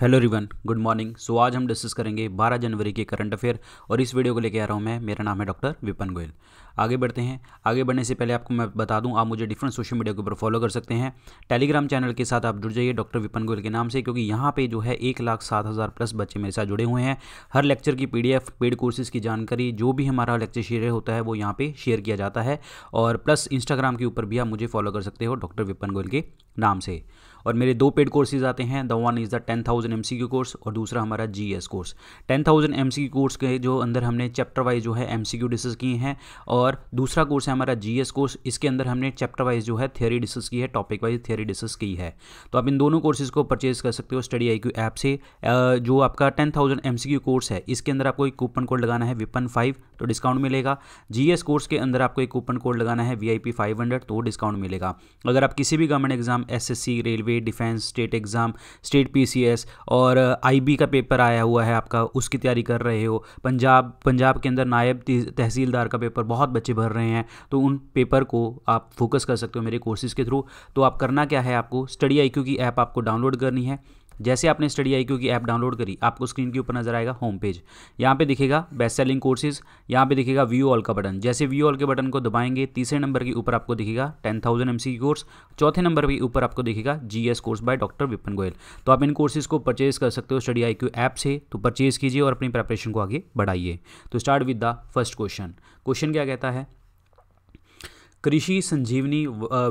hello रिवन good morning so आज हम डिस्कस करेंगे 12 जनवरी के करंट अफेयर और इस वीडियो को लेकर आ रहा हूँ मैं मेरा नाम है डॉक्टर विपन गोयल आगे बढ़ते हैं आगे बढ़ने से पहले आपको मैं बता दूं आप मुझे डिफरेंट सोशल मीडिया के ऊपर फॉलो कर सकते हैं टेलीग्राम चैनल के साथ आप जुड़ जाइए डॉक्टर विपन गोयल के नाम से क्योंकि यहाँ पर जो है एक लाख सात हज़ार प्लस बच्चे मेरे साथ जुड़े हुए हैं हर लेक्चर की पी पेड कोर्सेज़ की जानकारी जो भी हमारा लेक्चर शेयर होता है वो यहाँ पर शेयर किया जाता है और प्लस इंस्टाग्राम के ऊपर भी आप मुझे फॉलो कर सकते हो डॉक्टर विपन गोयल के नाम से और मेरे दो पेड कोर्सेज आते हैं the one is the ten thousand M C Q course और दूसरा हमारा G S course ten thousand M C Q course के जो अंदर हमने चैप्टर वाइज जो है एम सी क्यू डिस्कस किए हैं और दूसरा कोर्स है हमारा जी एस कोर्स इसके अंदर हमने चैप्टर वाइज जो है थियरी डिस्कस की है टॉपिक वाइज थियरी डिस्कस की है तो आप इन दोनों कोर्सेज को परचेज कर सकते हो स्टडी आई क्यू ऐप से जो आपका ten thousand M C Q course है इसके अंदर आपको एक कूपन कोड लगाना है विपन फाइव तो डिस्काउंट मिलेगा जी एस कोर्स के अंदर आपको एक कूपन कोड लगाना है V I P five hundred तो डिस्काउंट मिलेगा अगर आप किसी भी government exam S S C railway state defence state exam state PCS और आईबी का पेपर आया हुआ है आपका उसकी तैयारी कर रहे हो पंजाब पंजाब के अंदर नायब तहसीलदार का पेपर बहुत बच्चे भर रहे हैं तो उन पेपर को आप फोकस कर सकते हो मेरे कोर्सेज़ के थ्रू तो आप करना क्या है आपको स्टडी आई की ऐप आपको डाउनलोड करनी है जैसे आपने स्टडी आई क्योंकि ऐप डाउनलोड करी आपको स्क्रीन के ऊपर नजर आएगा होम पेज यहाँ पे दिखेगा बेस्ट सेलिंग कोर्सेज यहाँ पे दिखेगा व्यू ऑल का बटन जैसे व्यू ऑल के बटन को दबाएंगे तीसरे नंबर के ऊपर आपको दिखेगा टेन थाउजेंड एम कोर्स चौथे नंबर के ऊपर आपको दिखेगा G course by doctor Vipin Goyal तो आप इन कोर्सेज को परचेज कर सकते हो स्टडी आई ऐप से तो परचेज कीजिए और अपनी प्रेपरेशन को आगे बढ़ाइए तो start with the first question question क्या कहता है कृषि संजीवनी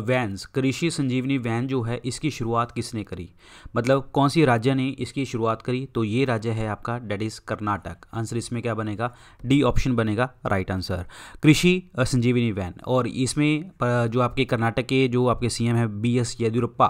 वैन्स कृषि संजीवनी वैन जो है इसकी शुरुआत किसने करी मतलब कौन सी राज्य ने इसकी शुरुआत करी तो ये राज्य है आपका डेट इज़ कर्नाटक आंसर इसमें क्या बनेगा डी ऑप्शन बनेगा right answer Krishi Sanjeevani van और इसमें जो आपके कर्नाटक के जो आपके सीएम है B S Yediyurappa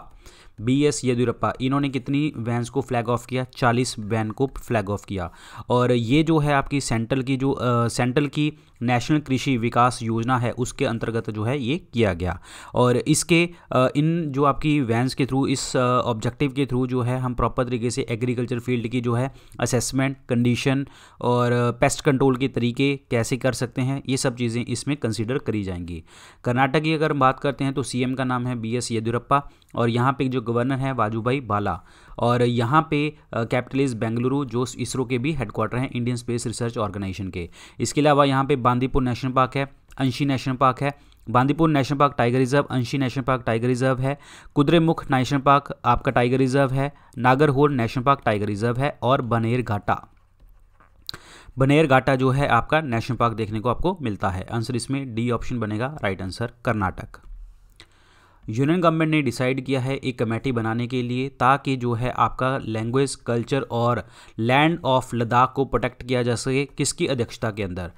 B S Yediyurappa इन्होंने कितनी वैन्स को फ्लैग ऑफ किया चालीस वैन को फ्लैग ऑफ किया और ये जो है आपकी सेंट्रल की जो आ, सेंट्रल की नेशनल कृषि विकास योजना है उसके अंतर्गत जो है ये किया गया और इसके आ, इन जो आपकी वैन्स के थ्रू इस ऑब्जेक्टिव के थ्रू जो है हम प्रॉपर तरीके से एग्रीकल्चर फील्ड की जो है असेसमेंट कंडीशन और पेस्ट कंट्रोल के तरीके कैसे कर सकते हैं ये सब चीज़ें इसमें कंसिडर करी जाएंगी कर्नाटक की अगर बात करते हैं तो सी का नाम है बी एस येदियुरप्पा और यहाँ यहाँ पे जो गवर्नर हैं वाजूभाई बाला और यहाँ पे कैपिटलिस बेंगलुरु जो इसरो के भी हेडक्वार्टर हैं इंडियन स्पेस रिसर्च ऑर्गेनाइजेशन के इसके अलावा यहाँ पे बांदीपुर नेशनल पार्क है अंशी नेशनल पार्क है Bandipur national park tiger reserve Anshi national park tiger reserve है कुद्रेमुख नेशनल पार्क आपका टाइगर रिजर्व है Nagarhole national park tiger reserve है और बनेर घाटा बनेर घाटा जो है आपका नेशनल पार्क देखने को आपको मिलता है आंसर इसमें डी ऑप्शन बनेगा right answer Karnataka union government ने डिसाइड किया है एक कमेटी बनाने के लिए ताकि जो है आपका लैंग्वेज कल्चर और लैंड ऑफ लद्दाख को प्रोटेक्ट किया जा सके किसकी अध्यक्षता के अंदर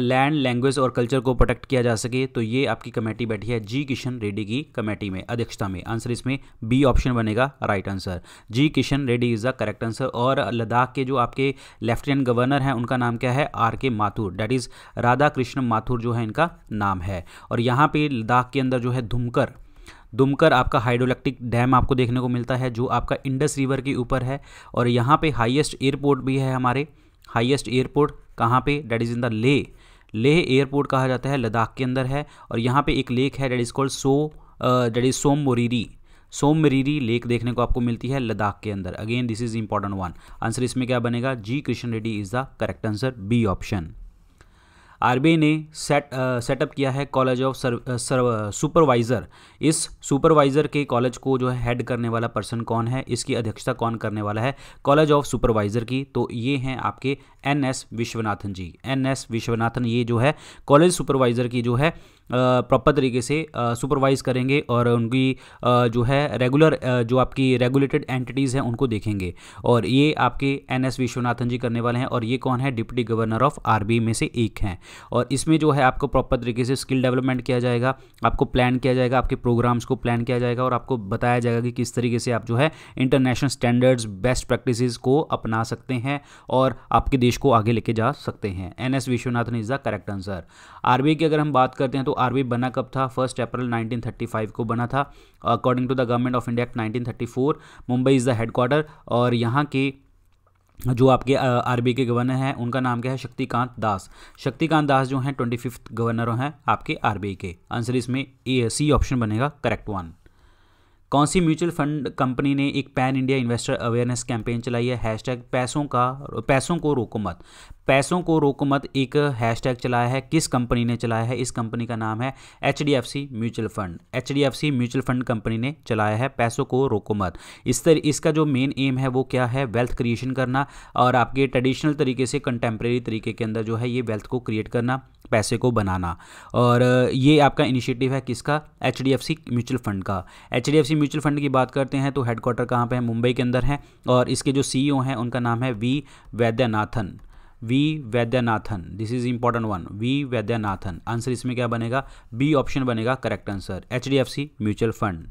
लैंड लैंग्वेज और कल्चर को प्रोटेक्ट किया जा सके तो ये आपकी कमेटी बैठी है जी किशन रेड्डी की कमेटी में अध्यक्षता में आंसर इसमें बी ऑप्शन बनेगा right answer G Kishan Reddy is the correct answer और लद्दाख के जो आपके लेफ्टिनेंट गवर्नर हैं उनका नाम क्या है R K Mathur that is Radha Krishna Mathur जो है इनका नाम है और यहाँ पे लद्दाख के अंदर जो है धुमकर दुमकर आपका हाइड्रोलैक्टिक डैम आपको देखने को मिलता है जो आपका इंडस रिवर के ऊपर है और यहाँ पे हाईएस्ट एयरपोर्ट भी है हमारे हाईएस्ट एयरपोर्ट कहाँ पे that is in the Leh Leh airport कहा जाता है लद्दाख के अंदर है और यहाँ पे एक लेक है that is called so that is सोम मरीरी लेक देखने को आपको मिलती है लद्दाख के अंदर again this is important one answer इसमें क्या बनेगा G Krishna Reddy is the correct answer B option RBI ने सेट सेटअप किया है कॉलेज ऑफ सुपरवाइज़र इस सुपरवाइज़र के कॉलेज को जो है हेड करने वाला पर्सन कौन है इसकी अध्यक्षता कौन करने वाला है कॉलेज ऑफ सुपरवाइज़र की तो ये हैं आपके N S Viswanathan ji N S Viswanathan ये जो है कॉलेज सुपरवाइज़र की जो है प्रॉपर तरीके से सुपरवाइज करेंगे और उनकी जो है रेगुलर जो आपकी रेगुलेटेड एंटिटीज़ हैं उनको देखेंगे और ये आपके एन एस विश्वनाथन जी करने वाले हैं और ये कौन है डिप्टी गवर्नर ऑफ आर में से एक हैं और इसमें जो है आपको प्रॉपर तरीके से स्किल डेवलपमेंट किया जाएगा आपको प्लान किया जाएगा आपके प्रोग्राम्स को प्लान किया जाएगा और आपको बताया जाएगा कि किस तरीके से आप जो है इंटरनेशनल स्टैंडर्ड्स बेस्ट प्रैक्टिस को अपना सकते हैं और आपके देश को आगे लेके जा सकते हैं N S Viswanathan is the correct answer RB की अगर हम बात करते हैं तो आरबी बना कब था फर्स्ट अप्रैल 1935 को बना था according to the government of India act 1934 Mumbai is the headquarter और यहाँ के जो आपके आरबी के गवर्नर हैं उनका नाम क्या है शक्तिकांत दास शक्तिकांत दास जो हैं ट्वेंटी फिफ्थ गवर्नर हैं आपके आरबीआई के आंसर इसमें ए सी ऑप्शन बनेगा करेक्ट वन कौन सी म्यूचुअल फंड कंपनी ने एक pan India investor awareness campaign चलाई है हैशटैग पैसों का पैसों को रोको मत पैसों को रोको मत एक हैशटैग चलाया है किस कंपनी ने चलाया है इस कंपनी का नाम है H D F C mutual fund H D F C mutual fund company ने चलाया है पैसों को रोको मत इस तरह इसका जो मेन एम है वो क्या है वेल्थ क्रिएशन करना और आपके ट्रेडिशनल तरीके से कंटेम्प्रेरी तरीके के अंदर जो है ये वेल्थ को क्रिएट करना पैसे को बनाना और ये आपका इनिशिएटिव है किसका H D F C mutual fund का H D F C mutual fund की बात करते हैं तो हेडक्वार्टर कहाँ पे है मुंबई के अंदर है और इसके जो सी ई ओ हैं उनका नाम है V Vaidyanathan V Vaidyanathan this is important one V Vaidyanathan answer इसमें क्या बनेगा बी ऑप्शन बनेगा correct answer H D F C mutual fund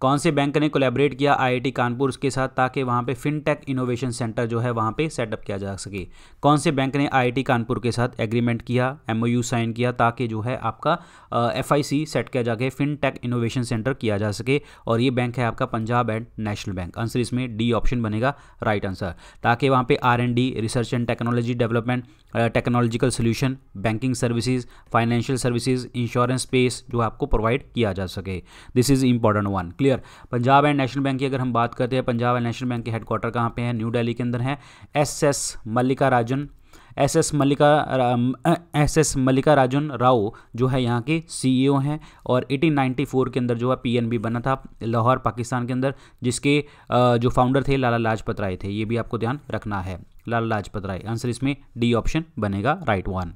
कौन से बैंक ने कोलेबरेट किया आईआईटी कानपुर के साथ ताकि वहाँ पे फिनटेक इनोवेशन सेंटर जो है वहाँ पे सेटअप किया जा सके कौन से बैंक ने आईआईटी कानपुर के साथ एग्रीमेंट किया एमओयू साइन किया ताकि जो है आपका एफआईसी सेट किया जाके फिनटेक इनोवेशन सेंटर किया जा सके और ये बैंक है आपका Punjab and national bank answer इसमें डी ऑप्शन बनेगा राइट आंसर ताकि वहाँ पर R research and technology development technological solution banking services financial services insurance space जो आपको प्रोवाइड किया जा सके this is important one clear Punjab and national bank की अगर हम बात करते हैं पंजाब एंड नेशनल बैंक के हेडक्वार्टर कहाँ पे है न्यू डेली के अंदर है एस एस मल्लिका राजन S S Mallika S S Mallika Rajan Rao जो है यहाँ के सी ई ओ हैं और एटीन नाइन्टी फोर के अंदर जो है पी एन बी बना था लाहौर पाकिस्तान के अंदर जिसके जो फाउंडर थे लाला लाजपत राय थे ये भी आपको ध्यान रखना है लाल लाजपत राय आंसर इसमें डी ऑप्शन बनेगा राइट वन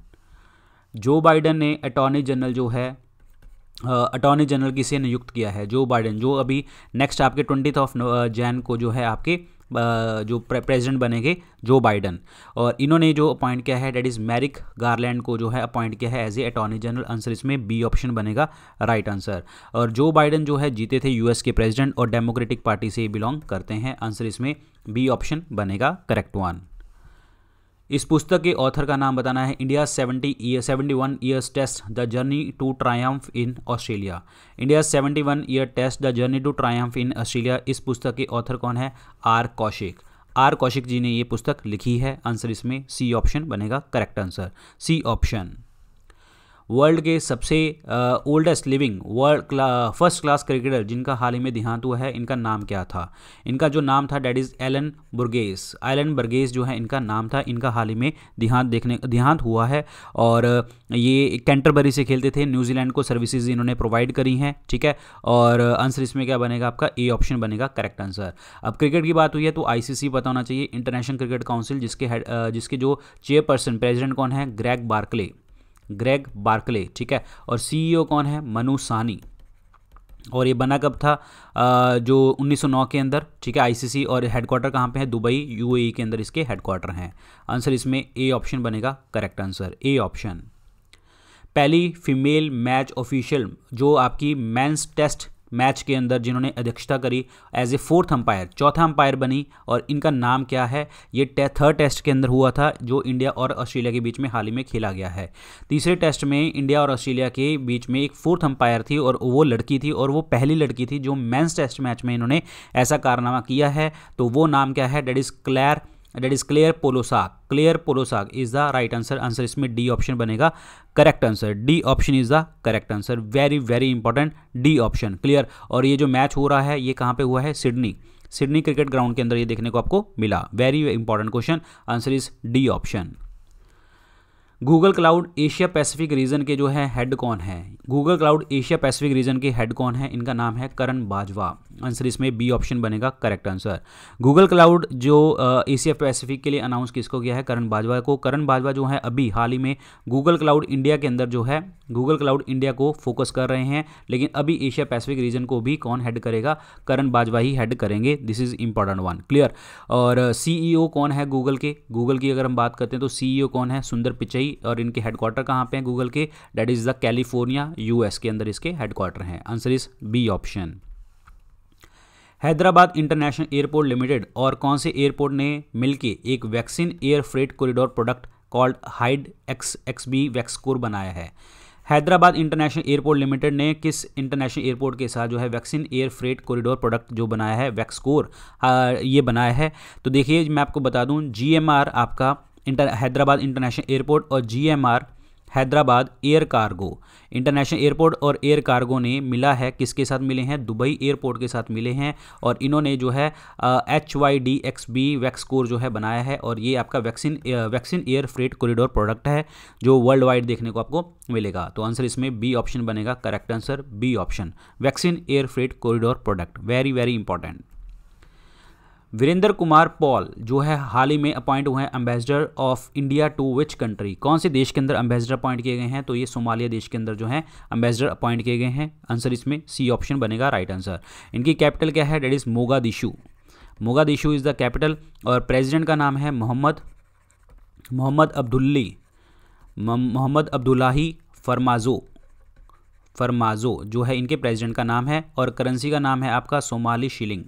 जो बाइडन ने अटॉर्नी जनरल जो है अटॉर्नी जनरल किसे नियुक्त किया है जो बाइडन जो अभी नेक्स्ट आपके ट्वेंटी ऑफ जैन को जो है आपके जो प्रेसिडेंट बनेंगे जो बाइडन और इन्होंने जो अपॉइंट किया है डेट इज़ मैरिक गार्लैंड को जो है अपॉइंट किया है as a attorney general answer इसमें बी ऑप्शन बनेगा राइट right आंसर और जो बाइडन जो है जीते थे यूएस के प्रेसिडेंट और डेमोक्रेटिक पार्टी से बिलोंग करते हैं आंसर इसमें बी ऑप्शन बनेगा करेक्ट वन इस पुस्तक के ऑथर का नाम बताना है India seventy year seventy one years test the journey to triumph in Australia India seventy one year test the journey to triumph in Australia इस पुस्तक के ऑथर कौन है आर कौशिक आर कौशिक जी ने ये पुस्तक लिखी है आंसर इसमें सी ऑप्शन बनेगा correct answer C option world के सबसे oldest living world first class cricketer जिनका हाल ही में देहांत हुआ है इनका नाम क्या था इनका जो नाम था that is Alan Burgess Alan Burgess जो है इनका नाम था इनका हाल ही में देहांत देखने देहांत हुआ है और ये कैंटरबरी से खेलते थे न्यूजीलैंड को सर्विसेज इन्होंने प्रोवाइड करी हैं ठीक है और आंसर इसमें क्या बनेगा आपका ए ऑप्शन बनेगा करेक्ट आंसर अब क्रिकेट की बात हुई है तो आई पता होना चाहिए इंटरनेशनल क्रिकेट काउंसिल जिसके जिसके जो चेयरपर्सन प्रेजिडेंट कौन है ग्रैग बार्कले ग्रेग बार्कले ठीक है और सीईओ e कौन है मनु सानी और ये बना कब था जो 1909 के अंदर ठीक है आईसीसी और हेडक्वार्टर कहाँ पे है दुबई यूएई e के अंदर इसके हेडक्वार्टर हैं आंसर इसमें ए ऑप्शन बनेगा करेक्ट आंसर ए ऑप्शन पहली फीमेल मैच ऑफिशियल जो आपकी मेंस टेस्ट मैच के अंदर जिन्होंने अध्यक्षता करी एज ए फोर्थ अंपायर चौथा अंपायर बनी और इनका नाम क्या है ये टे, थर्ड टेस्ट के अंदर हुआ था जो इंडिया और ऑस्ट्रेलिया के बीच में हाल ही में खेला गया है तीसरे टेस्ट में इंडिया और ऑस्ट्रेलिया के बीच में एक फोर्थ अंपायर थी और वो लड़की थी और वो पहली लड़की थी जो मेन्स टेस्ट मैच में इन्होंने ऐसा कारनामा किया है तो वो नाम क्या है that is Claire that is Claire Polosak Claire Polosak is the right answer answer इसमें डी ऑप्शन बनेगा correct answer D option is the correct answer very very important D option clear और ये जो मैच हो रहा है ये कहाँ पे हुआ है सिडनी सिडनी क्रिकेट ग्राउंड के अंदर ये देखने को आपको मिला very important question answer is D option Google Cloud Asia Pacific region के जो है हेड कौन है Google Cloud Asia Pacific region के हेड कौन है इनका नाम है करण बाजवा आंसर इसमें बी ऑप्शन बनेगा करेक्ट आंसर गूगल क्लाउड जो एशिया पैसिफिक के लिए अनाउंस किसको किया है करण बाजवा को करण बाजवा जो है अभी हाल ही में गूगल क्लाउड इंडिया के अंदर जो है गूगल क्लाउड इंडिया को फोकस कर रहे हैं लेकिन अभी एशिया पैसिफिक रीजन को भी कौन हेड करेगा करण बाजवा ही हेड करेंगे this is important one clear और सीईओ e कौन है गूगल के गूगल की अगर हम बात करते हैं तो सीईओ e कौन है सुंदर पिचई मुंबई और इनके हेडक्वार्टर कहाँ पे हैं गूगल के that is the California US के अंदर इसके हेडक्वार्टर हैं answer is B option Hyderabad international airport limited और कौन से एयरपोर्ट ने मिलकर एक vaccine air freight corridor product called Hyd X X B Vaxcor बनाया है हैदराबाद इंटरनेशनल एयरपोर्ट लिमिटेड ने किस इंटरनेशनल एयरपोर्ट के साथ जो है vaccine air freight corridor product जो बनाया है वैक्सकोर हाँ, ये बनाया है तो देखिए मैं आपको बता दूं जीएमआर आपका इंटर हैदराबाद इंटरनेशनल एयरपोर्ट और GMR Hyderabad air cargo international airport और एयर कार्गो ने मिला है किसके साथ मिले हैं दुबई एयरपोर्ट के साथ मिले हैं और इन्होंने जो है H Y D X B Vaxcor जो है बनाया है और ये आपका vaccine vaccine air freight corridor product है जो वर्ल्ड वाइड देखने को आपको मिलेगा तो आंसर इसमें बी ऑप्शन बनेगा correct answer B option vaccine air freight corridor product very very important Virendra Kumar Paul जो है हाल ही में अपॉइंट हुए हैं ambassador of India to which country कौन से देश के अंदर एम्बेसडर अपॉइंट किए गए हैं तो ये सोमालिया देश के अंदर जो है एम्बेसडर अपॉइंट किए गए हैं आंसर इसमें सी ऑप्शन बनेगा राइट आंसर इनकी कैपिटल क्या है that is Moga Mogadishu is the capital और प्रेजिडेंट का नाम है Mohamed Mohamed Abdullahi Mohamed Abdullahi Farmajo Farmajo जो है इनके प्रेसिडेंट का नाम है और करेंसी का नाम है आपका Somali shilling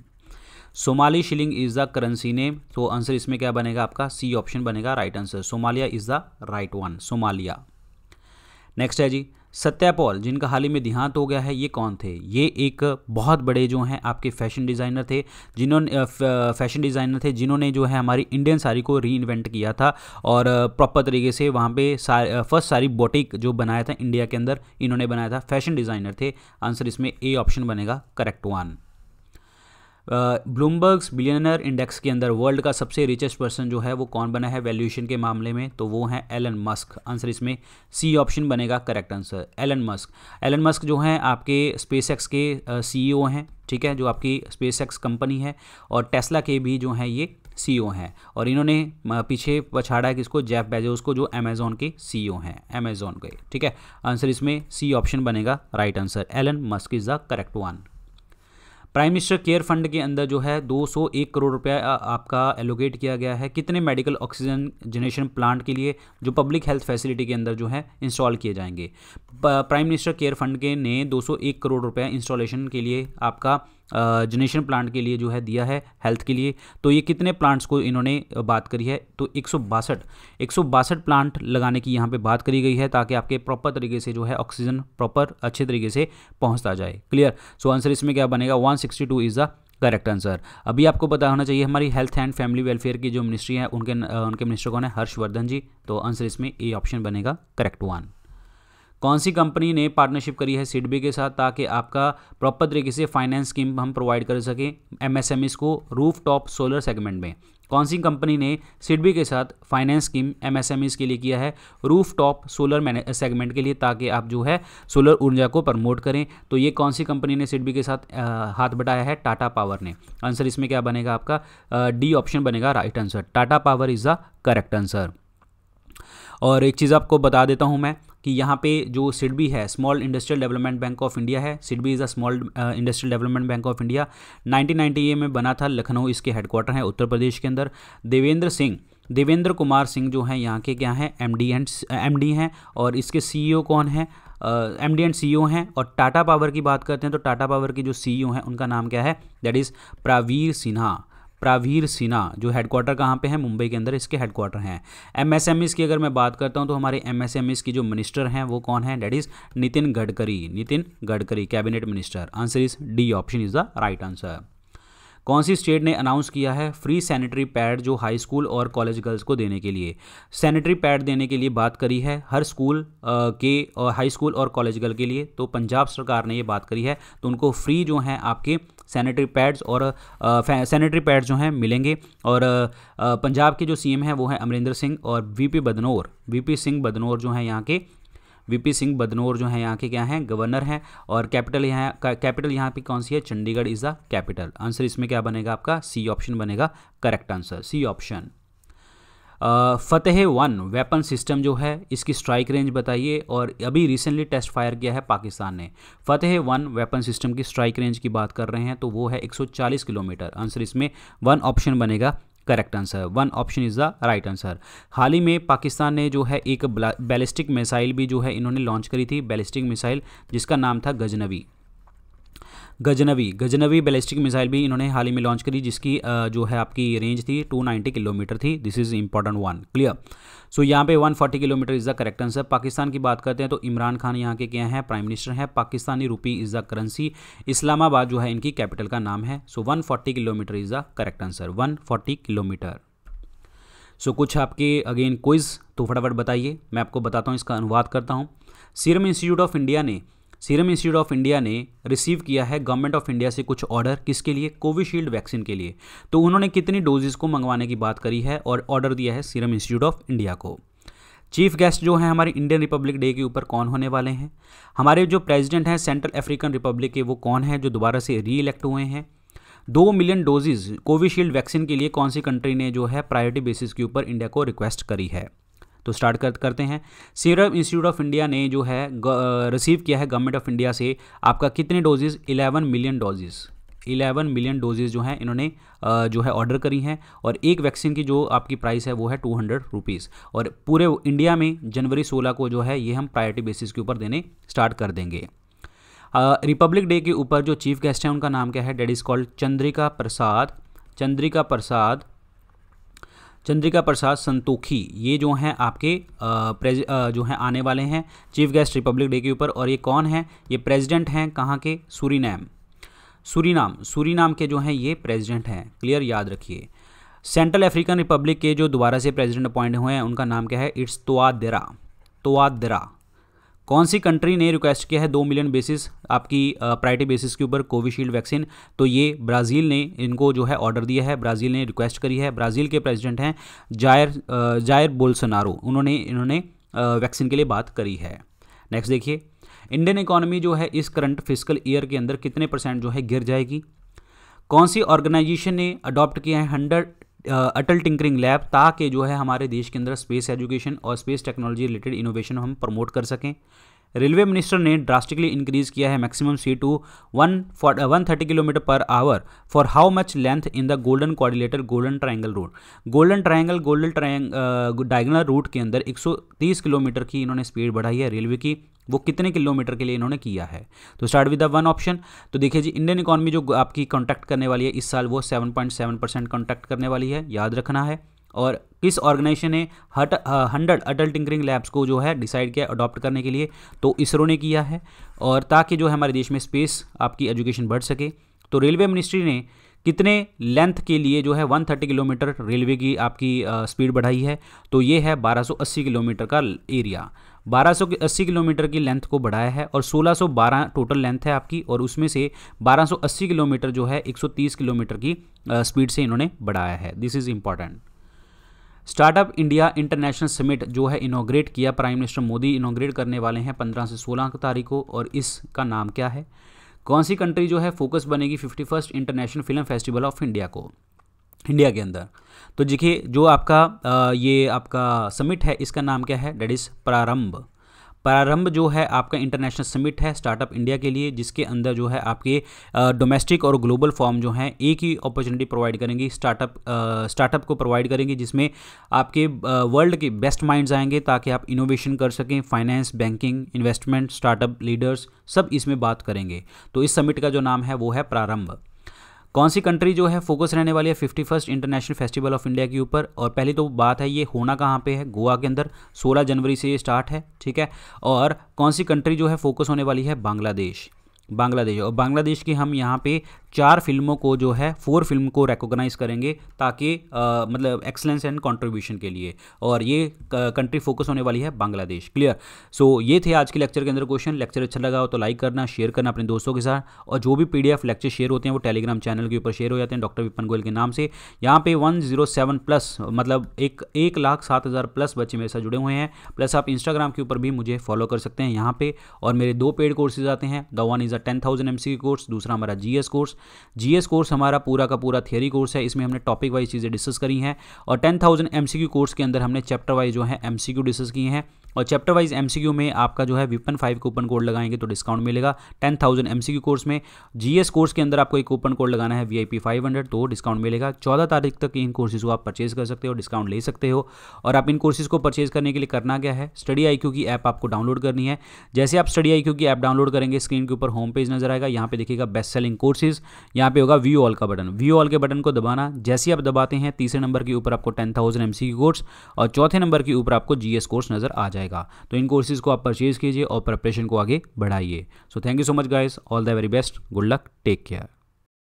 Somali shilling is the currency name तो आंसर इसमें क्या बनेगा आपका सी ऑप्शन बनेगा right answer Somalia is the right one Somalia next है जी सत्यापॉल जिनका हाल ही में देहांत हो गया है ये कौन थे ये एक बहुत बड़े जो हैं आपके फैशन डिज़ाइनर थे जिन्होंने फैशन डिज़ाइनर थे जिन्होंने जो है हमारी इंडियन साड़ी को री इन्वेंट किया था और प्रॉपर तरीके से वहाँ पे फर्स्ट सारी बोटिक जो बनाया था इंडिया के अंदर इन्होंने बनाया था फैशन डिज़ाइनर थे आंसर इसमें ए ऑप्शन बनेगा correct one Bloomberg's billionaire index के अंदर वर्ल्ड का सबसे रिचेस्ट पर्सन जो है वो कौन बना है वैल्यूएशन के मामले में तो वो है एलन मस्क आंसर इसमें सी ऑप्शन बनेगा correct answer Elon Musk Elon Musk जो हैं आपके स्पेस के सी ओ e हैं ठीक है जो आपकी स्पेस कंपनी है और टेस्ला के भी जो हैं ये सीईओ e हैं और इन्होंने पीछे पछाड़ा है किसको जेफ बेजोस को जो अमेजोन के सीईओ e हैं अमेजोन के ठीक है आंसर इसमें सी ऑप्शन बनेगा right answer Elon Musk is the correct one prime minister care fund के अंदर जो है 201 करोड़ रुपया आपका एलोकेट किया गया है कितने मेडिकल ऑक्सीजन जनरेशन प्लांट के लिए जो पब्लिक हेल्थ फैसिलिटी के अंदर जो है इंस्टॉल किए जाएंगे प्राइम मिनिस्टर केयर फंड के ने 201 करोड़ रुपया इंस्टॉलेशन के लिए आपका जनरेशन प्लांट के लिए जो है दिया है हेल्थ के लिए तो ये कितने प्लांट्स को इन्होंने बात करी है तो एक सौ प्लांट लगाने की यहाँ पे बात करी गई है ताकि आपके प्रॉपर तरीके से जो है ऑक्सीजन प्रॉपर अच्छे तरीके से पहुँचता जाए क्लियर सो आंसर इसमें क्या बनेगा one is the correct answer अभी आपको पता होना चाहिए हमारी हेल्थ एंड फैमिली वेलफेयर की जो मिनिस्ट्री है उनके उनके मिनिस्टर कौन है हर्षवर्धन जी तो आंसर इसमें ए ऑप्शन बनेगा करेक्ट वन कौन सी कंपनी ने पार्टनरशिप करी है सिडबी के साथ ताकि आपका प्रॉपर तरीके से फाइनेंस स्कीम हम प्रोवाइड कर सकें एमएसएमएस e को रूफ टॉप सोलर सेगमेंट में कौन सी कंपनी ने सिडबी के साथ फाइनेंस स्कीम एमएसएमएस e के लिए किया है रूफ टॉप सोलर सेगमेंट के लिए ताकि आप जो है सोलर ऊर्जा को प्रमोट करें तो ये कौन सी कंपनी ने सिडबी के साथ आ, हाथ बटाया है टाटा पावर ने आंसर इसमें क्या बनेगा आपका डी ऑप्शन बनेगा right answer Tata power is the correct answer और एक चीज़ आपको बता देता हूँ मैं कि यहाँ पे जो सिडबी है small industrial development bank of India है SIDBI is a small industrial development bank of India 1990 में बना था लखनऊ इसके हेडक्वार्टर हैं उत्तर प्रदेश के अंदर देवेंद्र सिंह देवेंद्र कुमार सिंह जो हैं यहाँ के क्या हैं M D and M D हैं और इसके सी ओ e कौन हैं M D and C O हैं और टाटा पावर की बात करते हैं तो टाटा पावर के जो सी ओ e हैं उनका नाम क्या है दैट इज़ प्रावीर सिन्हा प्रावीर सिन्हा जो हेडक्वार्टर कहाँ पे है मुंबई के अंदर इसके हेडक्वार्टर हैं एमएसएमईस e की अगर मैं बात करता हूँ तो हमारे एमएसएमईस e की जो मिनिस्टर हैं वो कौन है that is Nitin Gadkari Nitin Gadkari cabinet minister answer is D option is the right answer कौन सी स्टेट ने अनाउंस किया है फ्री सैनिटरी पैड जो हाई स्कूल और कॉलेज गर्ल्स को देने के लिए सैनिटरी पैड देने के लिए बात करी है हर स्कूल के हाई स्कूल और कॉलेज गर्ल के लिए तो पंजाब सरकार ने ये बात करी है तो उनको फ्री जो हैं आपके सैनिटरी पैड्स और सैनिटरी पैड्स जो हैं मिलेंगे और पंजाब के जो सीएम हैं वो हैं अमरिंदर सिंह और वीपी बदनौर वीपी सिंह बदनौर जो हैं यहाँ के वीपी सिंह बदनौर जो हैं यहाँ के क्या हैं गवर्नर हैं और कैपिटल यहाँ कैपिटल यहाँ पे कौन सी है Chandigarh is the capital answer इसमें क्या बनेगा आपका सी ऑप्शन बनेगा correct answer C option Fateh one weapon system जो है इसकी स्ट्राइक रेंज बताइए और अभी रिसेंटली टेस्ट फायर किया है पाकिस्तान ने फतेह वन वेपन सिस्टम की स्ट्राइक रेंज की बात कर रहे हैं तो वो है 140 किलोमीटर आंसर इसमें वन ऑप्शन बनेगा correct answer one option is the right answer हाल ही में पाकिस्तान ने जो है एक बैलिस्टिक मिसाइल भी जो है इन्होंने लॉन्च करी थी बैलिस्टिक मिसाइल जिसका नाम था गजनवी गजनवी गजनवी बैलिस्टिक मिसाइल भी इन्होंने हाल ही में लॉन्च करी जिसकी जो है आपकी रेंज थी 290 किलोमीटर थी this is important one clear so यहाँ पे 140 kilometre is the correct answer Pakistan की बात करते हैं तो इमरान खान यहाँ के क्या हैं प्राइम मिनिस्टर हैं Pakistani rupee is the currency Islamabad जो है इनकी कैपिटल का नाम है so so, 140 kilometre is the correct answer 140 kilometre so so, कुछ आपके अगेन क्विज तो फटाफट बताइए मैं आपको बताता हूँ इसका अनुवाद करता हूँ सीरम इंस्टीट्यूट ऑफ इंडिया ने सीरम इंस्टीट्यूट ऑफ इंडिया ने रिसीव किया है गवर्नमेंट ऑफ इंडिया से कुछ ऑर्डर किसके लिए कोविशील्ड वैक्सीन के लिए तो उन्होंने कितनी डोजेज को मंगवाने की बात करी है और ऑर्डर दिया है सीरम इंस्टीट्यूट ऑफ इंडिया को चीफ गेस्ट जो हैं हमारे इंडियन रिपब्लिक डे के ऊपर कौन होने वाले हैं हमारे जो प्रेसिडेंट हैं सेंट्रल अफ्रीकन रिपब्लिक के वो कौन हैं जो दोबारा से री इलेक्ट हुए हैं दो मिलियन डोजेज कोविशील्ड वैक्सीन के लिए कौन सी कंट्री ने जो है प्रायोरिटी बेसिस के ऊपर इंडिया को रिक्वेस्ट करी है तो स्टार्ट कर, करते हैं सीरम इंस्टीट्यूट ऑफ इंडिया ने जो है रिसीव किया है गवर्नमेंट ऑफ इंडिया से आपका कितने doses 11 million doses 11 million doses जो हैं इन्होंने जो है ऑर्डर करी हैं और एक वैक्सीन की जो आपकी प्राइस है वो है टू हंड्रेड रुपीज़ और पूरे इंडिया में जनवरी सोलह को जो है ये हम प्रायोरिटी बेसिस के ऊपर देने स्टार्ट कर देंगे रिपब्लिक डे के ऊपर जो चीफ गेस्ट हैं उनका नाम क्या है that is called Chandrika Prasad Chandrika Prasad Chandrika Prasad Santokhi ये जो हैं आपके प्रेज जो हैं आने वाले हैं चीफ गेस्ट रिपब्लिक डे के ऊपर और ये कौन हैं ये प्रेसिडेंट हैं कहाँ के नाम सूरीनाम सूरीनाम के जो हैं ये प्रेसिडेंट हैं क्लियर याद रखिए सेंट्रल अफ्रीकन रिपब्लिक के जो दोबारा से प्रेसिडेंट अपॉइंट हुए हैं उनका नाम क्या है इट्स तोआ दरा कौन सी कंट्री ने रिक्वेस्ट किया है दो मिलियन बेसिस आपकी प्रायरिटी बेसिस के ऊपर कोविशील्ड वैक्सीन तो ये ब्राज़ील ने इनको जो है ऑर्डर दिया है ब्राज़ील ने रिक्वेस्ट करी है ब्राज़ील के प्रेसिडेंट हैं जायर जायर बोल्सनारो उन्होंने इन्होंने वैक्सीन के लिए बात करी है नेक्स्ट देखिए इंडियन इकोनॉमी जो है इस करंट फिजिकल ईयर के अंदर कितने परसेंट जो है गिर जाएगी कौन सी ऑर्गेनाइजेशन ने अडॉप्ट किया है हंड्रेड अटल टिंकरिंग लैब ताकि जो है हमारे देश के अंदर स्पेस एजुकेशन और स्पेस टेक्नोलॉजी रिलेटेड इनोवेशन हम प्रमोट कर सकें रेलवे मिनिस्टर ने ड्रास्टिकली इंक्रीज किया है maximum C to one one thirty kilometre per hour for how much length in the golden quadrilateral golden triangle road golden triangle golden triangle diagonal route के अंदर 130 kilometre की इन्होंने speed बढ़ाई है railway की वो कितने किलोमीटर के लिए इन्होंने किया है तो start with the one option तो देखिए जी इंडियन इकोनॉमी जो आपकी कॉन्टैक्ट करने वाली है इस साल वो 7.7 परसेंट कॉन्टैक्ट करने वाली है याद रखना है और किस ऑर्गेनाइजेशन ने हट हंड्रेड अटल टिंकरिंग लैब्स को जो है डिसाइड किया अडॉप्ट करने के लिए तो इसरो ने किया है और ताकि जो है हमारे देश में स्पेस आपकी एजुकेशन बढ़ सके तो रेलवे मिनिस्ट्री ने कितने लेंथ के लिए जो है 130 किलोमीटर रेलवे की आपकी स्पीड बढ़ाई है तो ये है 1280 किलोमीटर का एरिया 1280 किलोमीटर की लेंथ को बढ़ाया है और 1612 टोटल लेंथ है आपकी और उसमें से 1280 किलोमीटर जो है 130 किलोमीटर की स्पीड से इन्होंने बढ़ाया है this is important startup India international summit जो है इनोग्रेट किया प्राइम मिनिस्टर मोदी इनोग्रेट करने वाले हैं 15 से 16 तारीख को और इसका नाम क्या है कौन सी कंट्री जो है फोकस बनेगी fifty first international film festival of India को इंडिया के अंदर तो देखिए जो आपका ये आपका समिट है इसका नाम क्या है डेट इज़ प्रारंभ प्रारंभ जो है आपका इंटरनेशनल समिट है स्टार्टअप इंडिया के लिए जिसके अंदर जो है आपके डोमेस्टिक और ग्लोबल फॉर्म जो हैं एक ही अपॉर्चुनिटी प्रोवाइड करेंगी स्टार्टअप स्टार्टअप को प्रोवाइड करेंगी जिसमें आपके वर्ल्ड के बेस्ट माइंड्स आएंगे ताकि आप इनोवेशन कर सकें finance banking investment startup leaders सब इसमें बात करेंगे तो इस समिट का जो नाम है वो है प्रारंभ कौन सी कंट्री जो है फोकस रहने वाली है fifty first international festival of India के ऊपर और पहली तो बात है ये होना कहाँ पे है गोवा के अंदर 16 जनवरी से ये स्टार्ट है ठीक है और कौन सी कंट्री जो है फोकस होने वाली है बांग्लादेश बांग्लादेश और बांग्लादेश की हम यहाँ पे चार फिल्मों को जो है फोर फिल्म को रेकोगनाइज़ करेंगे ताकि मतलब एक्सलेंस एंड कंट्रीब्यूशन के लिए और ये कंट्री फोकस होने वाली है बांग्लादेश क्लियर सो ये थे आज के लेक्चर के अंदर क्वेश्चन लेक्चर अच्छा लगा हो तो लाइक करना शेयर करना अपने दोस्तों के साथ और जो भी पीडीएफ लेक्चर शेयर होते हैं वो टेलीग्राम चैनल के ऊपर शेयर हो जाते हैं डॉक्टर विपन गोयल के नाम से यहाँ पे वन प्लस मतलब एक एक लाख सात हज़ार प्लस बच्चे मेरे साथ जुड़े हुए हैं प्लस आप इंस्टाग्राम के ऊपर भी मुझे फॉलो कर सकते हैं यहाँ पे और मेरे दो पेड कोर्सेज आते हैं the one is a ten thousand M course दूसरा हमारा जी कोर्स जीएस कोर्स हमारा पूरा का पूरा थियरी कोर्स है इसमें हमने टॉपिक वाइज चीज़ें डिस्कस करी हैं और टेन थाउजेंड एमसीक्यू कोर्स के अंदर हमने चैप्टर वाइज जो है एमसीक्यू डिस्कस किए हैं और चैप्टर वाइज एमसीक्यू में आपका जो है विपन फाइव कूपन कोड लगाएंगे तो डिस्काउंट मिलेगा टेन थाउजेंड एमसीक्यू कोर्स में जीएस कोर्स के अंदर आपको एक कूपन कोड लगाना है वीआईपी हंड्रेड तो डिस्काउंट मिलेगा चौदह तारीख तक इन कोर्सेज को आप परचेज कर सकते हो डिस्काउंट ले सकते हो और आप इन कोर्सेज को परचेज करने के लिए करना क्या है स्टडी आई की ऐप आपको डाउनलोड करनी है जैसे आप स्टडी आई की ऐप डाउनलोड करेंगे स्क्रीन के ऊपर होम पेज नजर आएगा यहाँ पे देखिएगा बेस्ट सेलिंग कोर्सेज यहाँ पे होगा व्यू ऑल का बटन व्यू ऑल के बटन को दबाना जैसे आप दबाते हैं तीसरे नंबर के ऊपर आपको टेन थाउजेंड एमसी कोर्स और चौथे नंबर के ऊपर आपको जीएस कोर्स नजर आ जाएगा जाएगा तो इन कोर्सेज को आप परचेज़ कीजिए और प्रपरेशन को आगे बढ़ाइए so thank you so much guys all the very best good luck take care